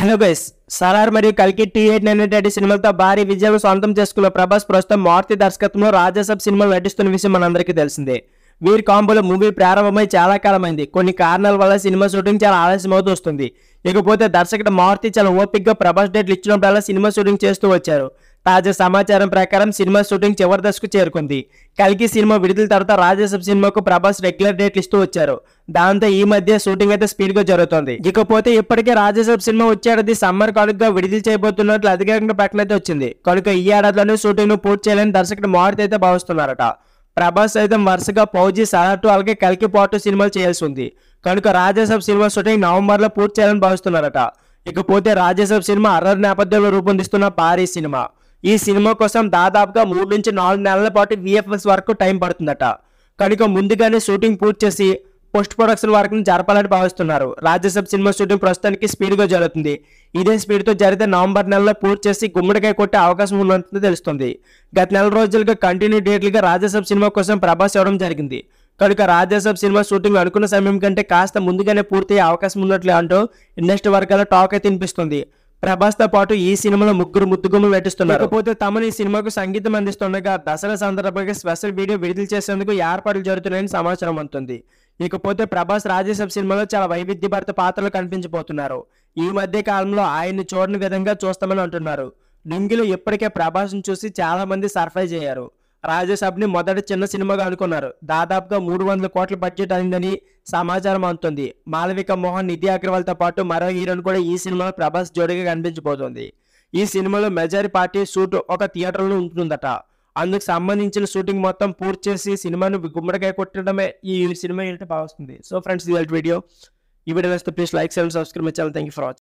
hello guys Salaar మరియు కల్కి tea eight nine అనేటువంటి సినిమాలతో భారీ విజయం సొంతం చేసుకున్న ప్రభాస్ ప్రస్తుతం మారుతి దర్శకత్వంలో రాజసభ సినిమాలు నటిస్తున్న విషయం మనందరికీ తెలిసిందే వీరి కాంబోలో మూవీ ప్రారంభమై చాలా కాలమైంది కొన్ని కారణాల వల్ల సినిమా షూటింగ్ చాలా ఆలస్యం అవుతూ వస్తుంది ఇకపోతే దర్శకుడు మారుతి చాలా ఓపిక్గా ప్రభాస్ డేట్లు ఇచ్చినప్పుడల్లా సినిమా షూటింగ్ చేస్తూ వచ్చారు తాజా సమాచారం ప్రకారం సినిమా షూటింగ్ చివరి దశకు చేరుకుంది కలికి సినిమా విడుదల తర్వాత రాజసబ్ సినిమాకు ప్రభాస్ రెగ్యులర్ డేట్లు ఇస్తూ వచ్చారు దాంతో ఈ మధ్య షూటింగ్ అయితే స్పీడ్ గా జరుగుతుంది ఇకపోతే ఇప్పటికే రాజసబ్ సినిమా వచ్చేది సమ్మర్ కానుక విడుదల చేయబోతున్నట్లు అధికారిక ప్రకటన అయితే వచ్చింది కనుక ఈ ఏడాదిలోనే షూటింగ్ ను పూర్తి చేయాలని దర్శకుడు మారుతి అయితే భావిస్తున్నారట ప్రభాస్ సైతం వరుసగా పౌజీ సహాటు అలాగే కలికి పాటు సినిమాలు చేయాల్సి ఉంది కనుక రాజసబ్ సినిమా షూటింగ్ నవంబర్లో పూర్తి చేయాలని భావిస్తున్నారట ఇకపోతే రాజసబ్ సినిమా అర్ర నేపథ్యంలో రూపొందిస్తున్న పారీ సినిమా ఈ సినిమా కోసం దాదాపుగా మూడు నుంచి నాలుగు నెలల పాటు విఎఫ్ఎస్ వరకు టైం పడుతుందట కనుక ముందుగానే షూటింగ్ పూర్తి చేసి పోస్ట్ ప్రొడక్షన్ వరకు జరపాలని భావిస్తున్నారు రాజ్యసభ సినిమా షూటింగ్ ప్రస్తుతానికి స్పీడ్గా జరుగుతుంది ఇదే స్పీడ్తో జరిగితే నవంబర్ నెలలో పూర్తి చేసి గుమ్మడికాయ కొట్టే అవకాశం ఉన్నట్టు తెలుస్తుంది గత నెల రోజులుగా కంటిన్యూ డేట్లుగా రాజ్యసభ సినిమా కోసం ప్రభాస్ ఇవ్వడం జరిగింది కనుక రాజ్యసభ సినిమా షూటింగ్ అనుకున్న సమయం కంటే కాస్త ముందుగానే పూర్తయ్యే అవకాశం ఉన్నట్లు అంటూ ఇండస్ట్రీ వర్గాల టాక్ అయితే వినిపిస్తుంది ప్రభాస్ తో పాటు ఈ సినిమాలో ముగ్గురు ముద్దుగుమ్మలు నటిస్తున్నారు కాకపోతే తమను ఈ సినిమాకు సంగీతం అందిస్తుండగా దసరా సందర్భంగా స్పెషల్ వీడియో విడుదల చేసేందుకు ఏర్పాట్లు జరుగుతున్నాయని సమాచారం అంటుంది ఇకపోతే ప్రభాస్ రాజేశాబ్ సినిమాలో చాలా వైవిధ్యభరిత పాత్రలు కనిపించబోతున్నారు ఈ మధ్య కాలంలో ఆయన్ని చూడని విధంగా చూస్తామని అంటున్నారు లింగులు ఇప్పటికే ప్రభాస్ను చూసి చాలా మంది సర్ప్రైజ్ అయ్యారు రాజేశాబ్ని మొదటి చిన్న సినిమాగా అనుకున్నారు దాదాపుగా మూడు వందల కోట్ల బడ్జెట్ అయిందని సమాచారం అందుతుంది మాలవిక మోహన్ నిధి అగర్వాల్తో పాటు మరో హీరోయిన్ కూడా ఈ సినిమాలో ప్రభాస్ జోడీగా కనిపించబోతోంది ఈ సినిమాలో మెజారి పార్టీ షూట్ ఒక థియేటర్లో ఉంటుందట అందుకు సంబంధించిన షూటింగ్ మొత్తం పూర్తి చేసి సినిమాను గుమ్మడికాయ కొట్టడమే ఈ సినిమా ఏంటో భావిస్తుంది సో ఫ్రెండ్స్ ఇది వీడియో ఈ వీడియో వస్తే ప్లీజ్ లైక్ సెవెన్ సబ్స్క్రైబ్ చేయాలి థ్యాంక్ యూ ఫర్ వాచింగ్